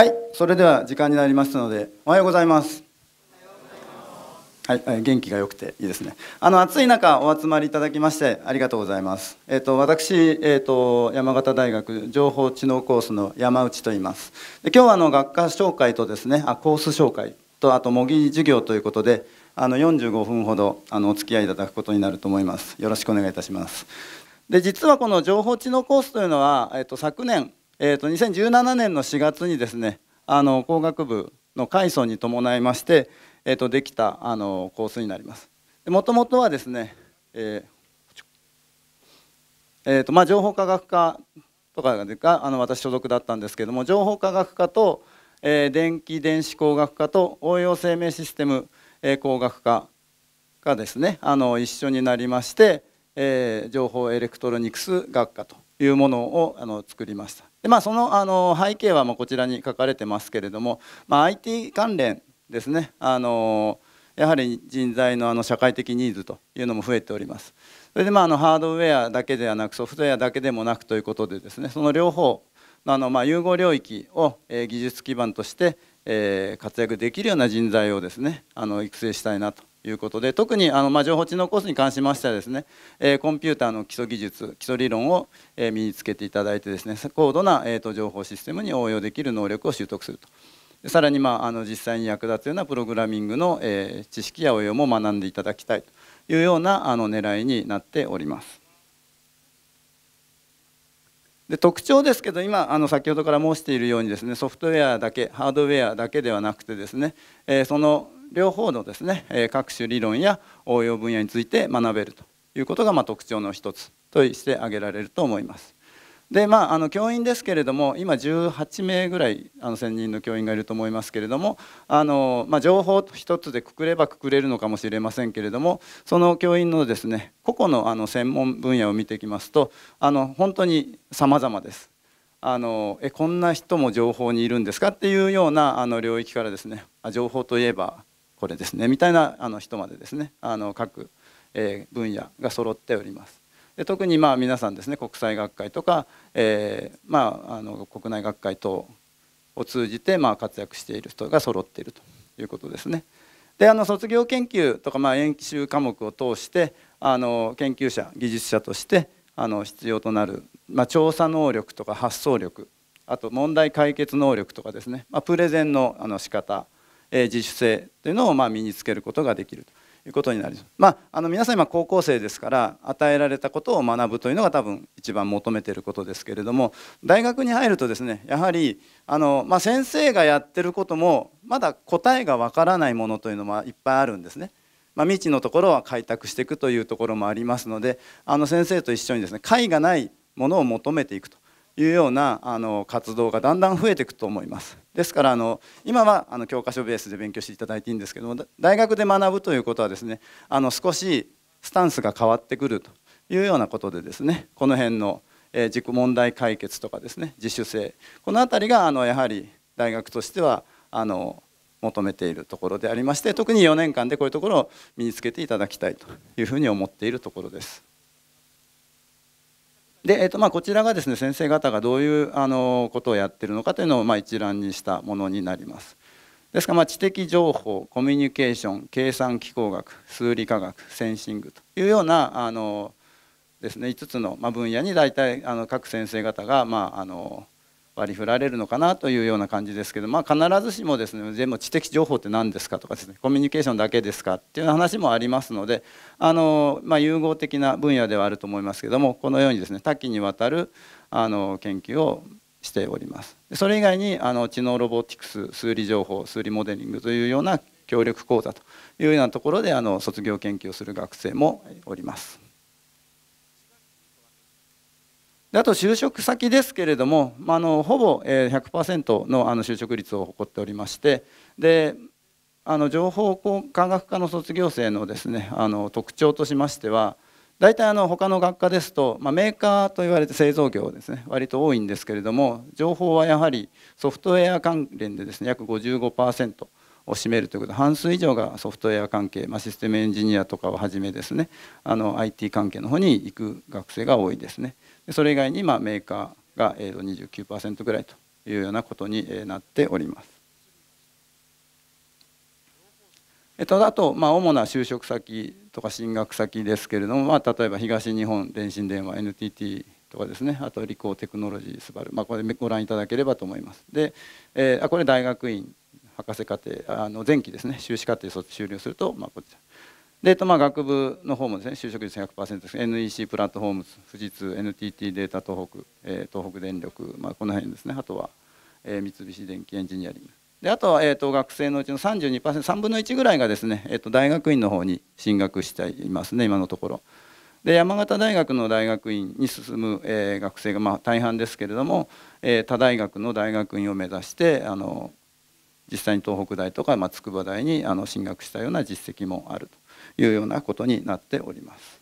はい、それでは時間になりましたので、おはようございます。はい、元気が良くていいですね。あの暑い中お集まりいただきましてありがとうございます。えっ、ー、と私えっ、ー、と山形大学情報知能コースの山内と言います。で今日はあの学科紹介とですね、あコース紹介とあと模擬授業ということで、あの45分ほどあのお付き合いいただくことになると思います。よろしくお願いいたします。で実はこの情報知能コースというのはえっ、ー、と昨年えーと、2017年の4月にですねあの工学部の改装に伴いまして、えーと、できたあのコースになります。もともとはですね、えーえーとまあ、情報科学科とかがあの私所属だったんですけども情報科学科と、えー、電気電子工学科と応用生命システム、え工学科がですねあの一緒になりまして、えー、情報エレクトロニクス学科というものをあの作りました。でまあ、そのあの背景はまこちらに書かれてますけれども、まあ、IT 関連ですねあのやはり人材のあの社会的ニーズというのも増えております。それでまああのハードウェアだけではなくソフトウェアだけでもなくということでですねその両方あのま融合領域を技術基盤として活躍できるような人材をですねあの育成したいなということで特にあの、まあ、情報知能コースに関しましてはですね、えー、コンピューターの基礎技術基礎理論を、えー、身につけていただいてですね高度な、えーと、と情報システムに応用できる能力を習得すると。さらに、まあ、あの実際に役立つようなプログラミングの、えー、知識や応用も学んでいただきたいというようなあの狙いになっております。で特徴ですけど今あの先ほどから申しているようにですねソフトウェアだけハードウェアだけではなくてですね、えー、その両方のですね、え各種理論や応用分野について学べるということがま特徴の一つとして挙げられると思います。でまあ、あの教員ですけれども今18名ぐらいあの専任の教員がいると思いますけれどもあの、まあ、情報一つでくくればくくれるのかもしれませんけれどもその教員のですね個々のあの専門分野を見ていきますとあの本当に様々です。あのえこんな人も情報にいるんですかっていうようなあの領域からですねあ情報といえばこれですねみたいなあの人までですねあの各、えー、分野が揃っております。で特にまあ皆さんですね国際学会とか、えー、まあ、あの国内学会等を通じてまあ活躍している人が揃っているということですね。であの卒業研究とかまあ演習科目を通してあの研究者技術者としてあの必要となる、まあ、調査能力とか発想力あと問題解決能力とかですね、まあ、プレゼンのあの仕方え自主性というのをま身につけることができるということになります。まあ、あの皆さん今高校生ですから与えられたことを学ぶというのが多分一番求めていることですけれども大学に入るとですねやはりあの、まあ、先生がやってることもまだ答えがわからないものというのはいっぱいあるんですね。まあ、未知のところは開拓していくというところもありますのであの先生と一緒にですね解がないものを求めていくというようなあの活動がだんだん増えていくと思います。ですからあの今はあの教科書ベースで勉強していただいていいんですけども大学で学ぶということはですねあの少しスタンスが変わってくるというようなことでですねこの辺の、え自己問題解決とかですね自主性この辺りがあのやはり大学としてはあの求めているところでありまして特に4年間でこういうところを身につけていただきたいというふうに思っているところです。で、えっとまあ、こちらがですね先生方がどういうあのことをやってるのかというのをまあ一覧にしたものになります。ですからまあ知的情報コミュニケーション計算機構学数理科学センシングというようなあのですね5つのまあ分野に大体あの各先生方がまああの割り振られるのかなというような感じですけど、まあ、必ずしもですね全部知的情報って何ですかとかですねコミュニケーションだけですかっていう話もありますのであの、まあ、融合的な分野ではあると思いますけどもこのようにですね多岐にわたるあの研究をしております。それ以外にあの知能ロボティクス数理情報数理モデリングというような協力講座というようなところであの卒業研究をする学生もおります。であと就職先ですけれども、まあ、のほぼ100%のあの就職率を誇っておりましてであの情報科学科の卒業生のですねあの特徴としましては大体あの他の学科ですと、まあ、メーカーと言われて製造業ですね割と多いんですけれども情報はやはりソフトウェア関連でですね約55%。を占めるということ半数以上がソフトウェア関係、まあ、システムエンジニアとかをはじめですねあの IT 関係の方に行く学生が多いですねでそれ以外にまあメーカーが29%ぐらいというようなことになっておりますただあと、まあ、主な就職先とか進学先ですけれども、まあ、例えば東日本電信電話 NTT とかですねあと理工テクノロジースバル、まあ、これご覧いただければと思いますで、えー、これ大学院博士課程あの前期ですね修士課程終了すると、まあ、こちらで、えっと、まあ学部の方もですね就職率100%です NEC プラットフォーム富士通 NTT データ東北、えー、東北電力、まあ、この辺ですねあとは、えー、三菱電機エンジニアリングであとは、えーと、学生のうちの 32%3 分の1ぐらいがですね、えーと、と大学院の方に進学していますね今のところ。で山形大学の大学院に進む、えー、学生が、まあ、大半ですけれども、えー、他大学の大学院を目指してあの実際に東北大とか、まあ、筑波大にあの進学したような実績もあるというようなことになっております。